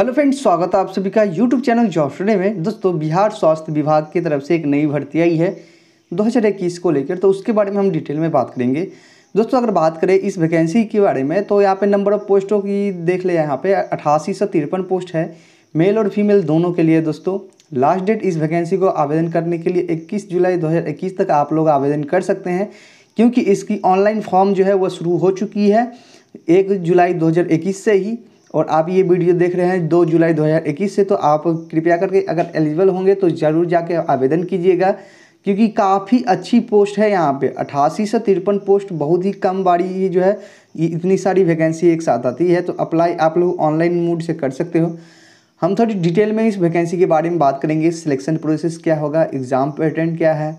hello friends स्वागत है आप सभी का यूट्यूब चैनल जॉब में दोस्तों बिहार स्वास्थ्य विभाग की तरफ से एक नई भर्ती आई है 2021 को लेकर तो उसके बारे में हम डिटेल में बात करेंगे दोस्तों अगर बात करें इस वैकेंसी के बारे में तो यहाँ पे नंबर ऑफ पोस्टों की देख ले यहाँ पे अठासी सौ तिरपन पोस्ट है मेल और फीमेल दोनों के लिए दोस्तों लास्ट डेट इस वैकेंसी को आवेदन करने के लिए इक्कीस जुलाई इक्कीस तक आप लोग आवेदन कर सकते हैं क्योंकि इसकी ऑनलाइन फॉर्म जो है वह शुरू हो चुकी है एक जुलाई 2021 से ही और आप ये वीडियो देख रहे हैं 2 जुलाई 2021 से तो आप कृपया करके अगर एलिजिबल होंगे तो ज़रूर जाके आवेदन कीजिएगा क्योंकि काफ़ी अच्छी पोस्ट है यहाँ पे अट्ठासी से तिरपन पोस्ट बहुत ही कम बारी ही जो है इतनी सारी वैकेंसी एक साथ आती है तो अप्लाई आप लोग ऑनलाइन मोड से कर सकते हो हम थोड़ी डिटेल में इस वैकेंसी के बारे में बात करेंगे सिलेक्शन प्रोसेस क्या होगा एग्ज़ाम पैटर्न क्या है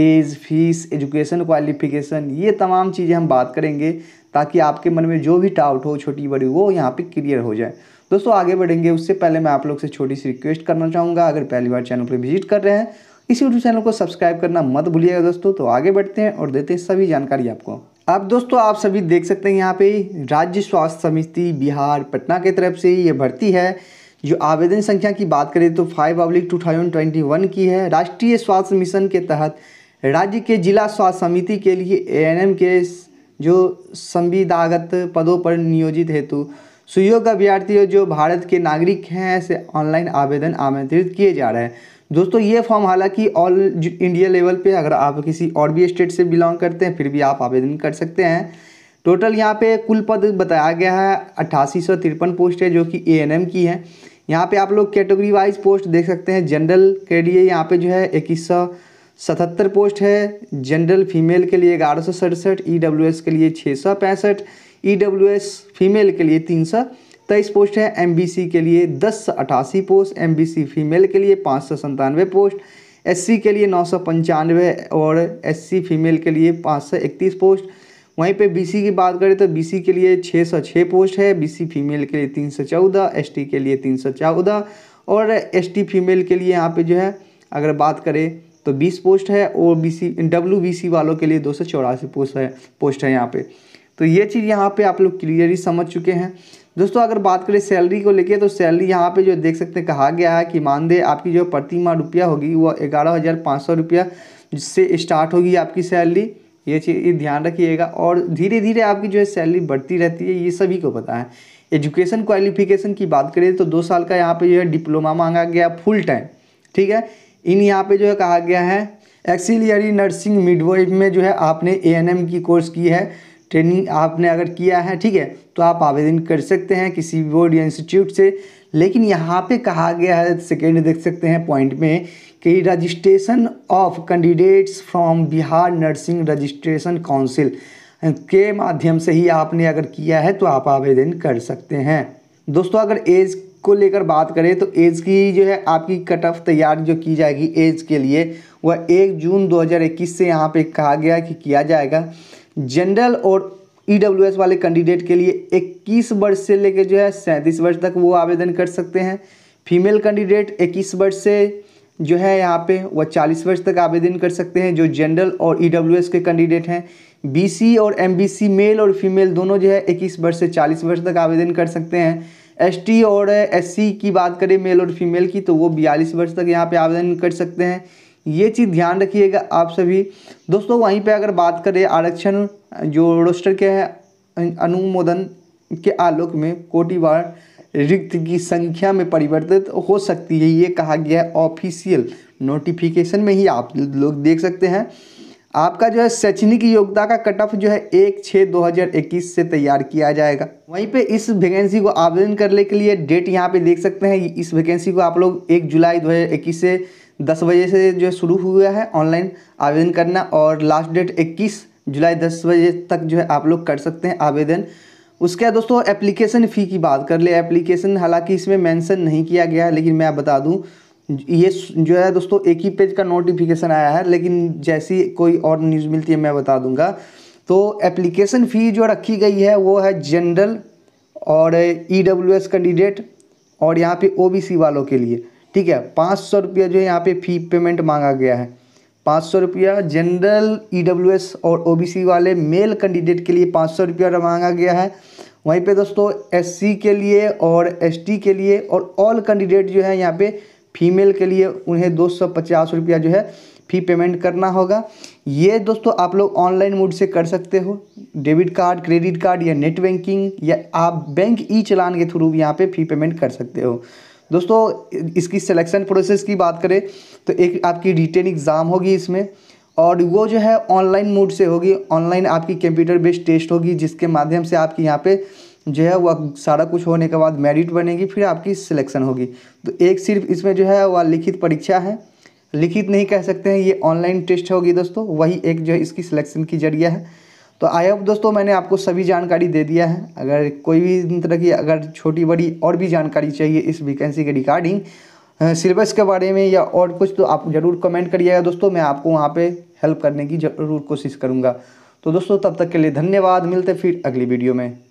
एज फीस एजुकेशन क्वालिफिकेशन ये तमाम चीज़ें हम बात करेंगे ताकि आपके मन में जो भी डाउट हो छोटी बड़ी वो यहाँ पे क्लियर हो जाए दोस्तों आगे बढ़ेंगे उससे पहले मैं आप लोग से छोटी सी रिक्वेस्ट करना चाहूँगा अगर पहली बार चैनल पर विजिट कर रहे हैं इसी यूट्यूब चैनल को सब्सक्राइब करना मत भूलिएगा दोस्तों तो आगे बढ़ते हैं और देते हैं सभी जानकारी आपको अब दोस्तों आप सभी देख सकते हैं यहाँ पे राज्य स्वास्थ्य समिति बिहार पटना के तरफ से ये भर्ती है जो आवेदन संख्या की बात करें तो five public two thousand twenty one की है राष्ट्रीय स्वास्थ्य मिशन के तहत राज्य के जिला स्वास्थ्य समिति के लिए ए के जो संविदागत पदों पर नियोजित हेतु सुयोग अभ्यर्थी जो भारत के नागरिक हैं ऐसे ऑनलाइन आवेदन आमंत्रित किए जा रहे हैं दोस्तों ये फॉर्म हालांकि ऑल इंडिया लेवल पे अगर आप किसी और भी स्टेट से बिलोंग करते हैं फिर भी आप आवेदन कर सकते हैं टोटल यहाँ पे कुल पद बताया गया है अट्ठासी सौ तिरपन पोस्ट है जो कि ए एन एम की है यहाँ पे आप लोग कैटेगरी वाइज पोस्ट देख सकते हैं जनरल के लिए यहाँ पे जो है इक्कीस सौ सतहत्तर पोस्ट है जनरल फीमेल के लिए ग्यारह सौ सड़सठ ई डब्ल्यू एस के लिए छः सौ पैंसठ ई डब्ल्यू एस फीमेल के लिए तीन सौ तेईस पोस्ट है एम बी सी के लिए दस सौ अठासी post M B C female के लिए पाँच सौ संतानवे पोस्ट एस सी के लिए नौ सौ पंचानवे और एस सी फीमेल के लिए पाँच सौ इकतीस पोस्ट वहीं पे सी की बात करें तो सी के लिए छः सौ छः पोस्ट है सी फीमेल के लिए तीन सौ चौदह एस टी के लिए तीन सौ चौदह और एस टी फीमेल के लिए यहाँ पे जो है अगर बात करें तो 20 पोस्ट है O B C W B C वालों के लिए दो सौ चौरासी पोस्ट है पोस्ट है यहाँ पे तो ये चीज़ यहाँ पे आप लोग क्लियरली समझ चुके हैं दोस्तों अगर बात करें सैलरी को लेके तो सैलरी यहाँ पे जो देख सकते हैं कहा गया है कि मानदेय आपकी जो प्रति माह रुपया होगी वो ग्यारह हज़ार पाँच सौ रुपया जिससे स्टार्ट होगी आपकी सैलरी ये चीज़ ध्यान रखिएगा और धीरे धीरे आपकी जो है सैलरी बढ़ती रहती है ये सभी को पता है एजुकेशन क्वालिफिकेशन की बात करें तो दो साल का यहाँ पे जो है डिप्लोमा मांगा गया फुल टाइम ठीक है इन यहाँ पे जो है कहा गया है एक्सिलियरी नर्सिंग मिडवाइफ में जो है आपने एएनएम की कोर्स की है ट्रेनिंग आपने अगर किया है ठीक है तो आप आवेदन कर सकते हैं किसी बोर्ड या इंस्टीट्यूट से लेकिन यहाँ पे कहा गया है सेकेंड देख सकते हैं पॉइंट में कि registration of candidates from Bihar nursing registration council के माध्यम से ही आपने अगर किया है तो आप आवेदन कर सकते हैं दोस्तों अगर एज को लेकर बात करें तो एज की जो है आपकी कट ऑफ तैयार जो की जाएगी एज के लिए वह एक जून 2021 से यहाँ पे कहा गया कि किया जाएगा जनरल और ईडब्ल्यूएस e वाले कैंडिडेट के लिए 21 वर्ष से लेकर जो है सैंतीस वर्ष तक वो आवेदन कर सकते हैं फीमेल कैंडिडेट 21 वर्ष से जो है यहाँ पे वह 40 वर्ष तक आवेदन कर सकते हैं जो जनरल और ई e के कैंडिडेट हैं बी और एम मेल और फीमेल दोनों जो है इक्कीस वर्ष से चालीस वर्ष तक आवेदन कर सकते हैं एसटी और एससी की बात करें मेल और फीमेल की तो वो बयालीस वर्ष तक यहाँ पे आवेदन कर सकते हैं ये चीज़ ध्यान रखिएगा आप सभी दोस्तों वहीं पे अगर बात करें आरक्षण जो रोस्टर के है अनुमोदन के आलोक में कोटिवार रिक्त की संख्या में परिवर्तित हो सकती है ये कहा गया है ऑफिशियल नोटिफिकेशन में ही आप लोग देख सकते हैं आपका जो है शैक्षणिक योग्यता का कट ऑफ जो है एक छः दो हज़ार इक्कीस से तैयार किया जाएगा वहीं पे इस वैकेंसी को आवेदन करने के लिए डेट यहाँ पे देख सकते हैं इस वैकेंसी को आप लोग एक जुलाई दो हज़ार इक्कीस से दस बजे से जो है शुरू हुआ है ऑनलाइन आवेदन करना और लास्ट डेट इक्कीस जुलाई दस बजे तक जो है आप लोग कर सकते हैं आवेदन उसके बाद दोस्तों एप्लीकेशन फ़ी की बात कर ले एप्लीकेशन हालाँकि इसमें मैंसन नहीं किया गया है लेकिन मैं आप बता दूँ ये जो है दोस्तों एक ही पेज का नोटिफिकेशन आया है लेकिन जैसी कोई और न्यूज़ मिलती है मैं बता दूंगा तो एप्लीकेशन फ़ी जो रखी गई है वो है जनरल और ई डब्ल्यू एस कैंडिडेट और यहाँ पे ओबीसी वालों के लिए ठीक है पाँच सौ रुपया जो है यहाँ पे फ़ी पेमेंट मांगा गया है पाँच सौ रुपया जनरल ई डब्ल्यू एस और ओ बी सी वाले मेल कैंडिडेट के लिए पाँच सौ रुपया मांगा गया है वहीं पे दोस्तों एस सी के लिए और एस टी के लिए और ऑल कैंडिडेट जो है यहाँ पे फीमेल के लिए उन्हें दो सौ पचास रुपया जो है फ़ी पेमेंट करना होगा ये दोस्तों आप लोग ऑनलाइन मोड से कर सकते हो डेबिट कार्ड क्रेडिट कार्ड या नेट बैंकिंग या आप बैंक ई चलान के थ्रू यहाँ पे फ़ी पेमेंट कर सकते हो दोस्तों इसकी सिलेक्शन प्रोसेस की बात करें तो एक आपकी रिटेन एग्ज़ाम होगी इसमें और वो जो है ऑनलाइन मोड से होगी ऑनलाइन आपकी कंप्यूटर बेस्ड टेस्ट होगी जिसके माध्यम से आपकी यहाँ पर जो है वह सारा कुछ होने के बाद मेरिट बनेगी फिर आपकी सिलेक्शन होगी तो एक सिर्फ इसमें जो है वह लिखित परीक्षा है लिखित नहीं कह सकते हैं ये ऑनलाइन टेस्ट होगी दोस्तों वही एक जो है इसकी सिलेक्शन की जरिया है तो आई होप दोस्तों मैंने आपको सभी जानकारी दे दिया है अगर कोई भी तरह की अगर छोटी बड़ी और भी जानकारी चाहिए इस वैकेंसी के रिगार्डिंग सिलेबस के बारे में या और कुछ तो आप ज़रूर कमेंट करिएगा दोस्तों मैं आपको वहाँ पे हेल्प करने की ज़रूर कोशिश करूँगा तो दोस्तों तब तक के लिए धन्यवाद मिलते फिर अगली वीडियो में